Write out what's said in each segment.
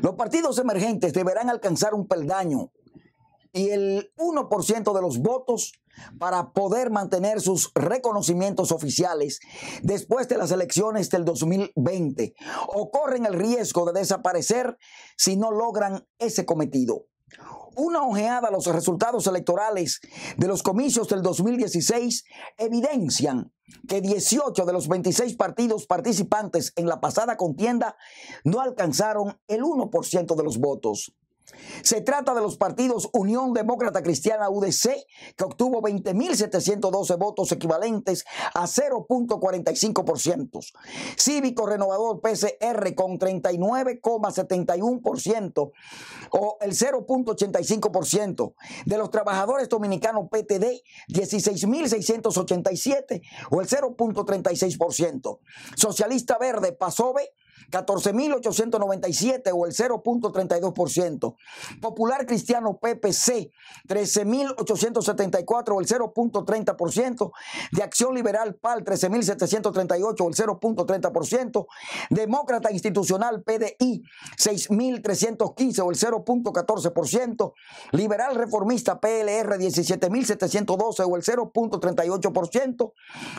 Los partidos emergentes deberán alcanzar un peldaño y el 1% de los votos para poder mantener sus reconocimientos oficiales después de las elecciones del 2020 o corren el riesgo de desaparecer si no logran ese cometido una ojeada a los resultados electorales de los comicios del 2016 evidencian que 18 de los 26 partidos participantes en la pasada contienda no alcanzaron el 1% de los votos. Se trata de los partidos Unión Demócrata Cristiana UDC, que obtuvo 20.712 votos equivalentes a 0.45%. Cívico Renovador PCR con 39,71% o el 0.85%. De los trabajadores dominicanos PTD, 16.687 o el 0.36%. Socialista Verde PASOVE 14.897 o el 0.32%. Popular Cristiano PPC, 13.874 o el 0.30%. De Acción Liberal PAL, 13.738 o el 0.30%. Demócrata Institucional PDI, 6.315 o el 0.14%. Liberal Reformista PLR, 17.712 o el 0.38%.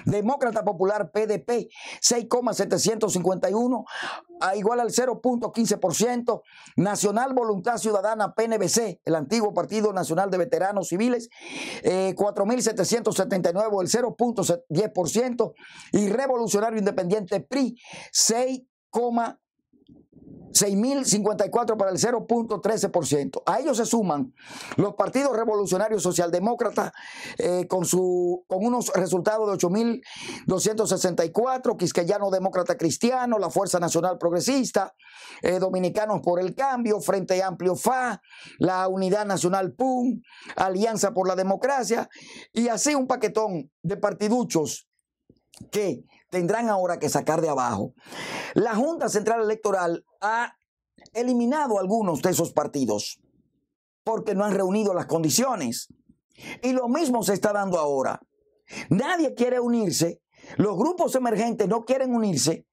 Demócrata Popular PDP, 6,751 a ah, igual al 0.15%. Nacional Voluntad Ciudadana PNBC, el antiguo Partido Nacional de Veteranos Civiles, 4.779, eh, el 0.10%. Y Revolucionario Independiente PRI, 6, 6.054 para el 0.13%. A ellos se suman los partidos revolucionarios socialdemócratas eh, con, su, con unos resultados de 8.264, Quisqueyano Demócrata Cristiano, la Fuerza Nacional Progresista, eh, Dominicanos por el Cambio, Frente Amplio FA, la Unidad Nacional PUM, Alianza por la Democracia, y así un paquetón de partiduchos que tendrán ahora que sacar de abajo. La Junta Central Electoral ha eliminado algunos de esos partidos porque no han reunido las condiciones. Y lo mismo se está dando ahora. Nadie quiere unirse, los grupos emergentes no quieren unirse.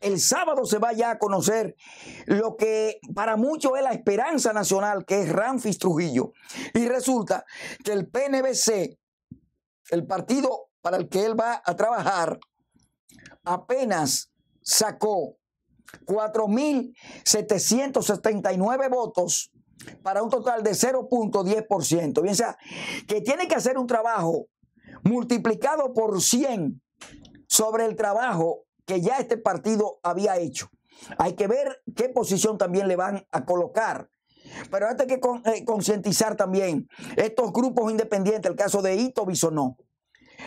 El sábado se va ya a conocer lo que para muchos es la esperanza nacional, que es Ramfis Trujillo. Y resulta que el PNBC, el partido para el que él va a trabajar, apenas sacó 4.779 votos para un total de 0.10%. Bien, o sea, que tiene que hacer un trabajo multiplicado por 100 sobre el trabajo que ya este partido había hecho. Hay que ver qué posición también le van a colocar. Pero hay que eh, concientizar también estos grupos independientes, el caso de o no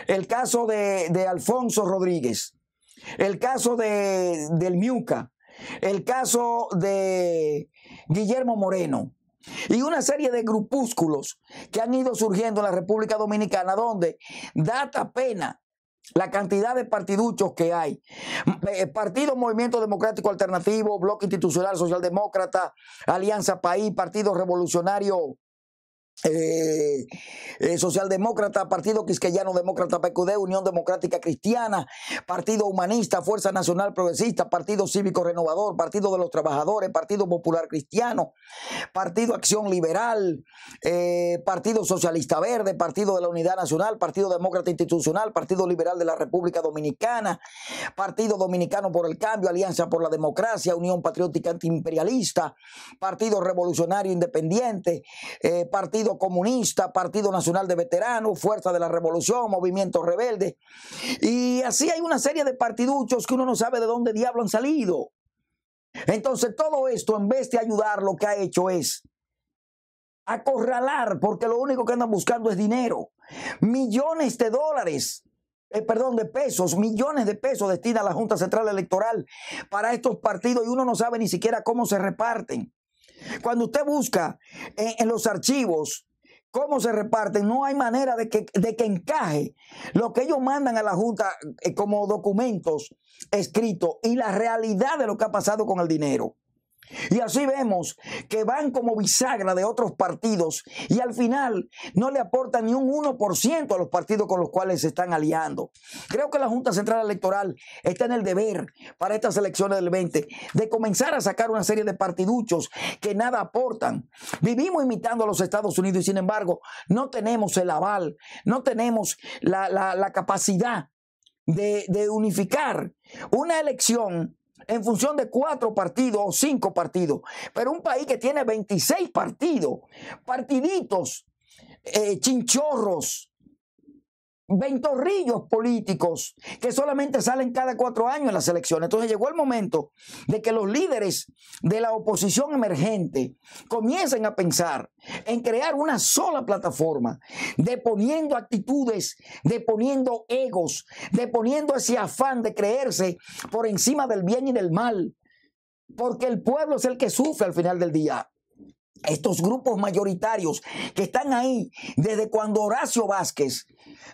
el caso de, Alfonso Rodríguez, el caso de, del Miuca, el caso de Guillermo Moreno y una serie de grupúsculos que han ido surgiendo en la República Dominicana donde data pena la cantidad de partiduchos que hay. Eh, Partido Movimiento Democrático Alternativo, Bloque Institucional Socialdemócrata, Alianza País, Partido Revolucionario eh, eh, socialdemócrata, Partido Quisqueyano Demócrata PQD, Unión Democrática Cristiana, Partido Humanista, Fuerza Nacional Progresista, Partido Cívico Renovador, Partido de los Trabajadores, Partido Popular Cristiano, Partido Acción Liberal, eh, Partido Socialista Verde, Partido de la Unidad Nacional, Partido Demócrata Institucional, Partido Liberal de la República Dominicana, Partido Dominicano por el Cambio, Alianza por la Democracia, Unión Patriótica Antiimperialista, Partido Revolucionario Independiente, Partido Comunista, Partido Nacional de Veteranos, Fuerza de la Revolución, Movimiento Rebelde. Y así hay una serie de partiduchos que uno no sabe de dónde diablo han salido. Entonces todo esto, en vez de ayudar, lo que ha hecho es acorralar, porque lo único que andan buscando es dinero. Millones de dólares, eh, perdón, de pesos, millones de pesos destina a la Junta Central Electoral para estos partidos y uno no sabe ni siquiera cómo se reparten. Cuando usted busca en, los archivos cómo se reparten, no hay manera de que, de que encaje lo que ellos mandan a la Junta eh, como documentos escritos y la realidad de lo que ha pasado con el dinero. Y así vemos que van como bisagra de otros partidos y al final no le aportan ni un 1% a los partidos con los cuales se están aliando. Creo que la Junta Central Electoral está en el deber para estas elecciones del 20 de comenzar a sacar una serie de partiduchos que nada aportan. Vivimos imitando a los Estados Unidos y sin embargo no tenemos el aval, no tenemos la, capacidad de, de unificar una elección en función de cuatro partidos o cinco partidos. Pero un país que tiene 26 partidos, partiditos, eh, chinchorros, ventorrillos políticos que solamente salen cada cuatro años en las elecciones. Entonces llegó el momento de que los líderes de la oposición emergente comiencen a pensar en crear una sola plataforma, deponiendo actitudes, deponiendo egos, deponiendo ese afán de creerse por encima del bien y del mal, porque el pueblo es el que sufre al final del día estos grupos mayoritarios que están ahí desde cuando Horacio Vázquez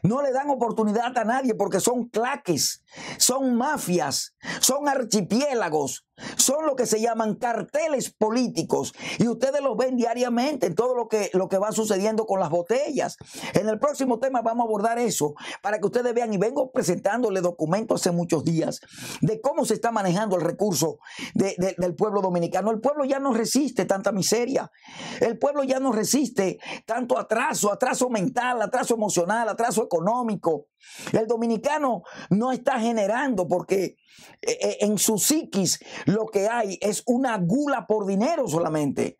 no le dan oportunidad a nadie porque son claques, son mafias, son archipiélagos, son lo que se llaman carteles políticos y ustedes los ven diariamente en todo lo que, lo que va sucediendo con las botellas. En el próximo tema vamos a abordar eso para que ustedes vean y vengo presentándole documentos hace muchos días de cómo se está manejando el recurso del pueblo dominicano. El pueblo ya no resiste tanta miseria. El pueblo ya no resiste tanto atraso, atraso mental, atraso emocional, atraso económico. El dominicano no está generando porque eh, eh, en su psiquis lo que hay es una gula por dinero solamente.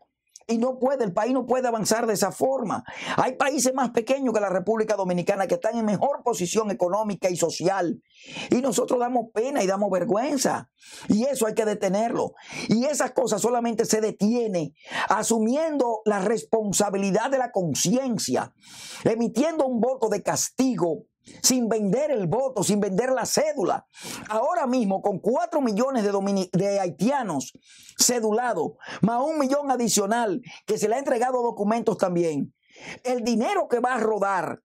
Y no puede, el país no puede avanzar de esa forma. Hay países más pequeños que la República Dominicana que están en mejor posición económica y social. Y nosotros damos pena y damos vergüenza. Y eso hay que detenerlo. Y esas cosas solamente se detienen asumiendo la responsabilidad de la conciencia, emitiendo un voto de castigo sin vender el voto, sin vender la cédula. Ahora mismo, con 4 millones de, de haitianos cedulados, más un millón adicional que se le ha entregado documentos también, el dinero que va a rodar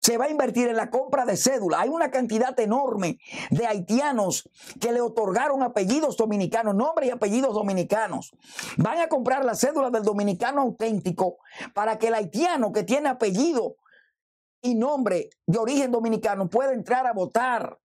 se va a invertir en la compra de cédula. Hay una cantidad enorme de haitianos que le otorgaron apellidos dominicanos, nombres y apellidos dominicanos. Van a comprar la cédula del dominicano auténtico para que el haitiano que tiene apellido y nombre de origen dominicano puede entrar a votar.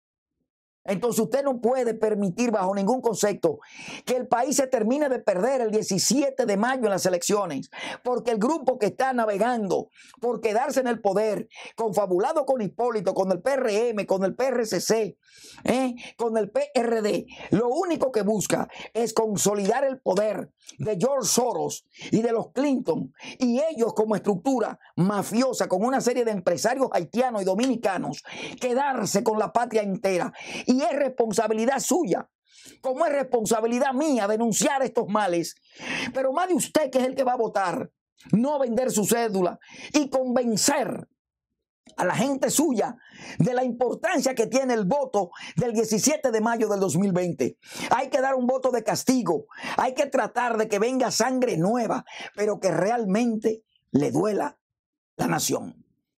Entonces usted no puede permitir bajo ningún concepto que el país se termine de perder el 17 de mayo en las elecciones, porque el grupo que está navegando por quedarse en el poder, confabulado con Hipólito, con el PRM, con el PRCC, ¿eh? con el PRD, lo único que busca es consolidar el poder de George Soros y de los Clinton, y ellos como estructura mafiosa, con una serie de empresarios haitianos y dominicanos, quedarse con la patria entera. Y es responsabilidad suya, como es responsabilidad mía denunciar estos males. Pero más de usted que es el que va a votar, no vender su cédula y convencer a la gente suya de la importancia que tiene el voto del 17 de mayo del 2020. Hay que dar un voto de castigo, hay que tratar de que venga sangre nueva, pero que realmente le duela la nación.